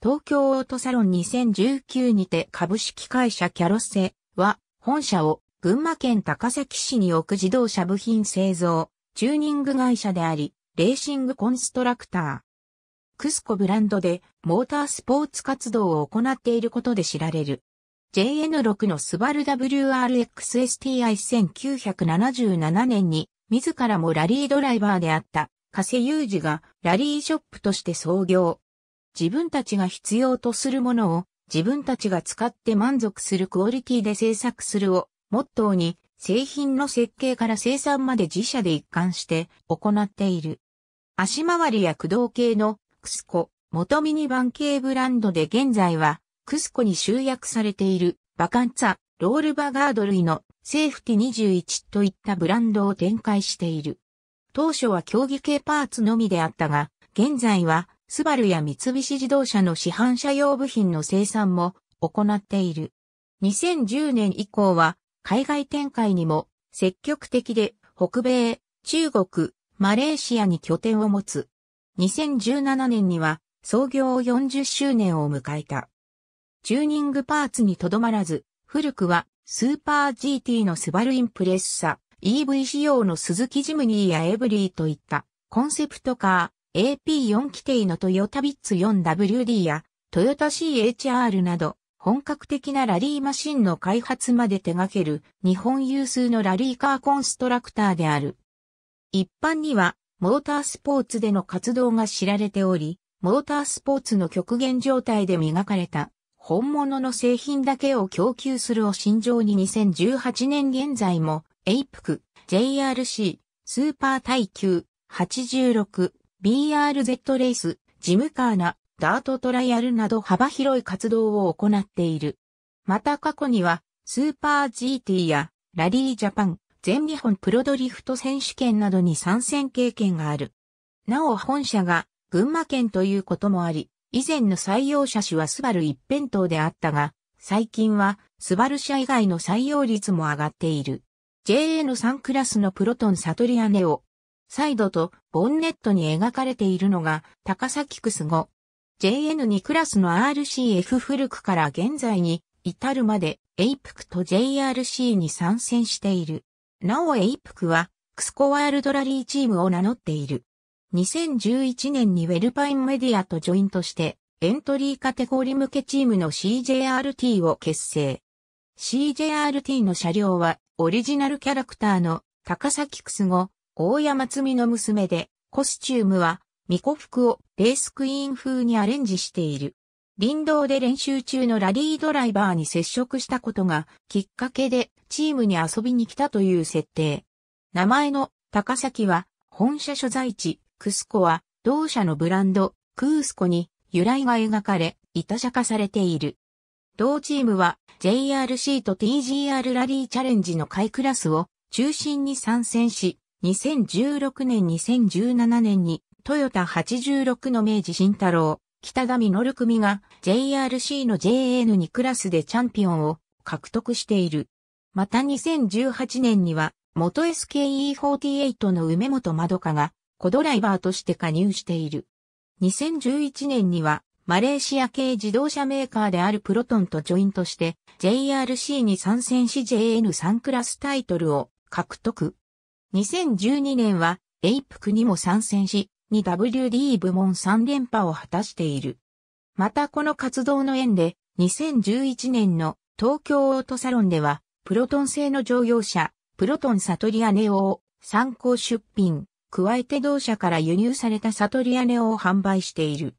東京オートサロン2019にて株式会社キャロッセは本社を群馬県高崎市に置く自動車部品製造、チューニング会社であり、レーシングコンストラクター。クスコブランドでモータースポーツ活動を行っていることで知られる。JN6 のスバル WRXSTI1977 年に自らもラリードライバーであった加瀬裕二がラリーショップとして創業。自分たちが必要とするものを自分たちが使って満足するクオリティで制作するをモットーに製品の設計から生産まで自社で一貫して行っている。足回りや駆動系のクスコ、元ミニバン系ブランドで現在はクスコに集約されているバカンツァ、ロールバガード類のセーフティ21といったブランドを展開している。当初は競技系パーツのみであったが、現在はスバルや三菱自動車の市販車用部品の生産も行っている。2010年以降は海外展開にも積極的で北米、中国、マレーシアに拠点を持つ。2017年には創業40周年を迎えた。チューニングパーツにとどまらず、古くはスーパー GT のスバルインプレッサ、EV 仕様のスズキジムニーやエブリーといったコンセプトカー、AP4 規定のトヨタビッツ 4WD やトヨタ CHR など本格的なラリーマシンの開発まで手掛ける日本有数のラリーカーコンストラクターである。一般にはモータースポーツでの活動が知られており、モータースポーツの極限状態で磨かれた本物の製品だけを供給するを心情に2018年現在も、エイプク、JRC、スーパー耐久、86、BRZ レース、ジムカーナ、ダートトライアルなど幅広い活動を行っている。また過去には、スーパー GT や、ラリージャパン、全日本プロドリフト選手権などに参戦経験がある。なお本社が、群馬県ということもあり、以前の採用車種はスバル一辺倒であったが、最近は、スバル車以外の採用率も上がっている。JA の3クラスのプロトンサトリアネオ、サイドとボンネットに描かれているのが高崎クス後。JN2 クラスの RCF 古くから現在に至るまでエイプクと JRC に参戦している。なおエイプクはクスコワールドラリーチームを名乗っている。2011年にウェルパインメディアとジョイントしてエントリーカテゴリー向けチームの CJRT を結成。CJRT の車両はオリジナルキャラクターの高崎クス語大山積の娘で、コスチュームは、巫女服をレースクイーン風にアレンジしている。林道で練習中のラリードライバーに接触したことがきっかけでチームに遊びに来たという設定。名前の高崎は本社所在地クスコは同社のブランドクースコに由来が描かれ、いた化されている。同チームは JRC と TGR ラリーチャレンジの下位クラスを中心に参戦し、2016年2017年にトヨタ86の明治慎太郎、北上乗組が JRC の JN2 クラスでチャンピオンを獲得している。また2018年には元 SKE48 の梅本まどかがコドライバーとして加入している。2011年にはマレーシア系自動車メーカーであるプロトンとジョイントして JRC に参戦し JN3 クラスタイトルを獲得。2012年は、エイプクにも参戦し、に WD 部門3連覇を果たしている。またこの活動の縁で、2011年の東京オートサロンでは、プロトン製の乗用車、プロトンサトリアネオを参考出品、加えて同社から輸入されたサトリアネオを販売している。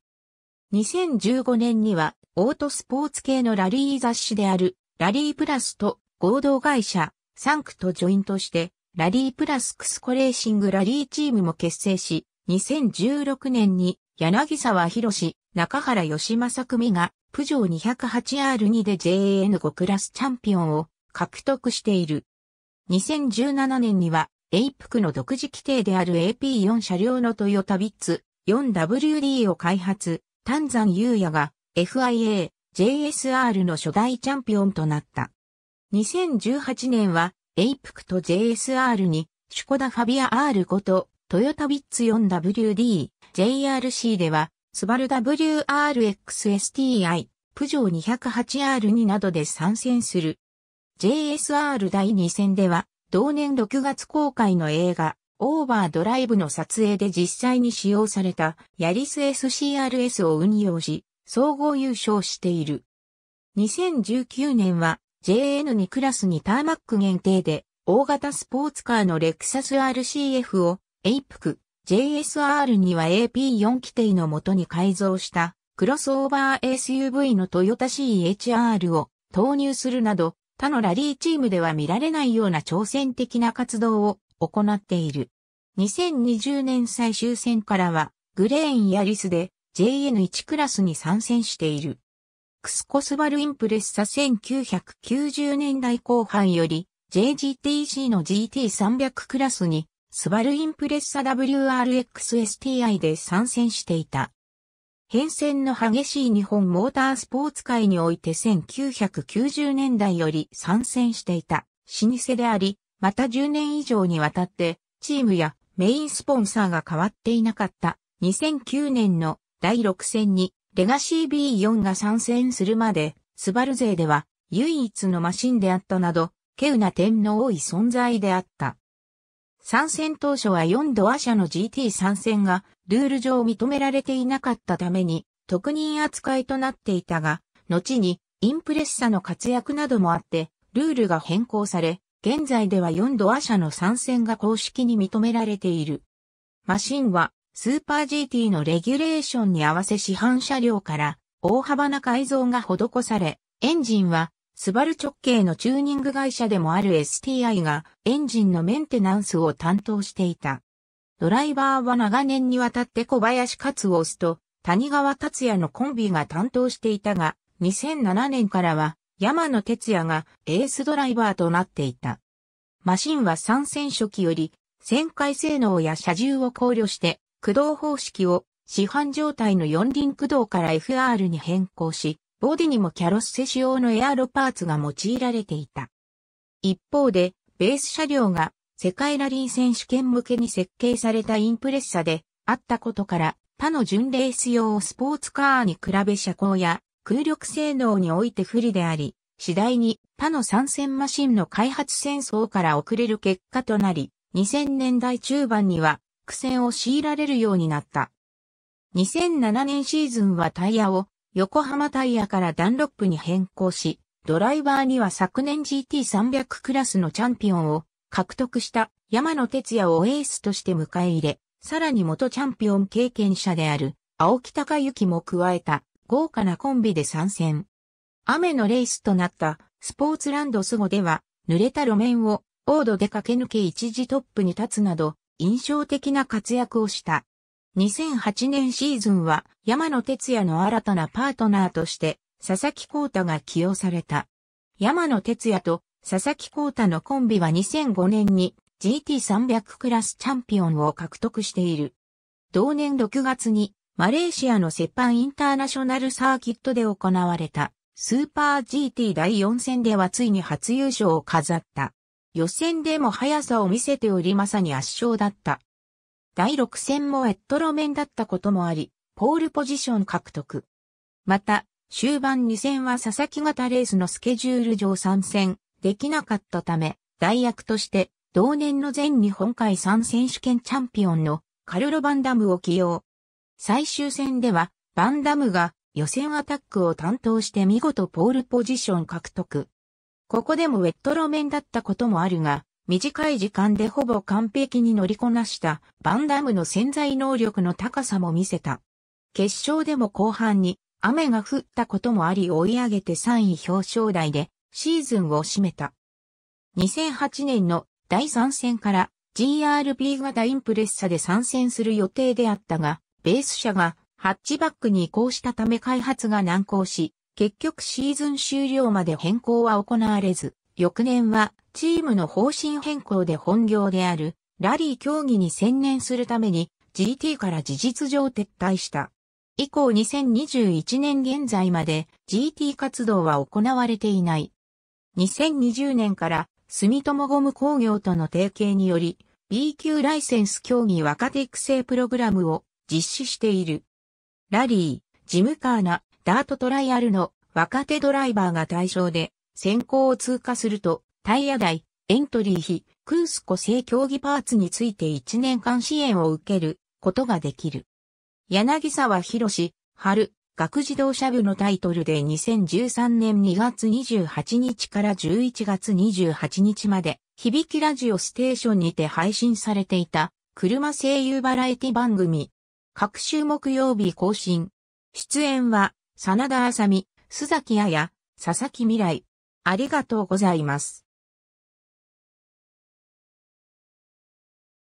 2015年には、オートスポーツ系のラリー雑誌である、ラリープラスと合同会社、サンクとジョイントして、ラリープラスクスコレーシングラリーチームも結成し、2016年に柳沢博士、中原義正組が、プジョー 208R2 で JN5 クラスチャンピオンを獲得している。2017年には、エイプクの独自規定である AP4 車両のトヨタビッツ 4WD を開発、丹山優也が FIA、JSR の初代チャンピオンとなった。2018年はエイプクと JSR に、シュコダファビア r こと、トヨタビッツ 4WD、JRC では、スバル WRXSTI、プジョー 208R2 などで参戦する。JSR 第2戦では、同年6月公開の映画、オーバードライブの撮影で実際に使用されたヤリス SCRS を運用し、総合優勝している。2019年は JN2 クラスにターマック限定で、大型スポーツカーのレクサス RCF を、エイプク、JSR には AP4 規定のもとに改造した、クロスオーバー SUV のトヨタ CHR を投入するなど、他のラリーチームでは見られないような挑戦的な活動を行っている。2020年最終戦からは、グレーンやリスで JN1 クラスに参戦している。クスコスバルインプレッサ1990年代後半より JGTC の GT300 クラスにスバルインプレッサ WRXSTI で参戦していた。変遷の激しい日本モータースポーツ界において1990年代より参戦していた老舗であり、また10年以上にわたってチームやメインスポンサーが変わっていなかった2009年の第6戦にレガシー B4 が参戦するまで、スバル勢では唯一のマシンであったなど、稀有な点の多い存在であった。参戦当初は4度ア社の GT 参戦がルール上認められていなかったために特任扱いとなっていたが、後にインプレッサの活躍などもあって、ルールが変更され、現在では4度ア社の参戦が公式に認められている。マシンはスーパー GT のレギュレーションに合わせ市販車両から大幅な改造が施され、エンジンはスバル直径のチューニング会社でもある STI がエンジンのメンテナンスを担当していた。ドライバーは長年にわたって小林勝夫と谷川達也のコンビが担当していたが、2007年からは山野哲也がエースドライバーとなっていた。マシンは参戦初期より旋回性能や車重を考慮して駆動方式を市販状態の四輪駆動から FR に変更し、ボディにもキャロッセ仕様のエアロパーツが用いられていた。一方で、ベース車両が世界ラリー選手権向けに設計されたインプレッサであったことから、他の純レース用をスポーツカーに比べ車高や空力性能において不利であり、次第に他の参戦マシンの開発戦争から遅れる結果となり、2000年代中盤には苦戦を強いられるようになった。2007年シーズンはタイヤを横浜タイヤからダンロップに変更し、ドライバーには昨年 GT300 クラスのチャンピオンを獲得した山野哲也をエースとして迎え入れ、さらに元チャンピオン経験者である青木隆之も加えた豪華なコンビで参戦。雨のレースとなったスポーツランドスゴでは濡れた路面をオードで駆け抜け一時トップに立つなど印象的な活躍をした。2008年シーズンは山野哲也の新たなパートナーとして佐々木光太が起用された。山野哲也と佐々木光太のコンビは2005年に GT300 クラスチャンピオンを獲得している。同年6月にマレーシアのセパンインターナショナルサーキットで行われたスーパー GT 第4戦ではついに初優勝を飾った。予選でも速さを見せておりまさに圧勝だった。第6戦もエット路面だったこともあり、ポールポジション獲得。また、終盤2戦は佐々木型レースのスケジュール上参戦できなかったため、代役として同年の全日本海3選手権チャンピオンのカルロ・バンダムを起用。最終戦では、バンダムが予選アタックを担当して見事ポールポジション獲得。ここでもウェット路面だったこともあるが、短い時間でほぼ完璧に乗りこなしたバンダムの潜在能力の高さも見せた。決勝でも後半に雨が降ったこともあり追い上げて3位表彰台でシーズンを締めた。2008年の第3戦から GRP 型インプレッサで参戦する予定であったが、ベース車がハッチバックに移行したため開発が難航し、結局シーズン終了まで変更は行われず、翌年はチームの方針変更で本業であるラリー競技に専念するために GT から事実上撤退した。以降2021年現在まで GT 活動は行われていない。2020年から住友ゴム工業との提携により B 級ライセンス競技若手育成プログラムを実施している。ラリー、ジムカーナ、ダートトライアルの若手ドライバーが対象で、選考を通過すると、タイヤ代、エントリー費、クース個性競技パーツについて1年間支援を受けることができる。柳沢博春、学自動車部のタイトルで2013年2月28日から11月28日まで、響きラジオステーションにて配信されていた、車声優バラエティ番組。各週木曜日更新。出演は、真田あさみ、須崎彩、佐々木未来。ありがとうございます。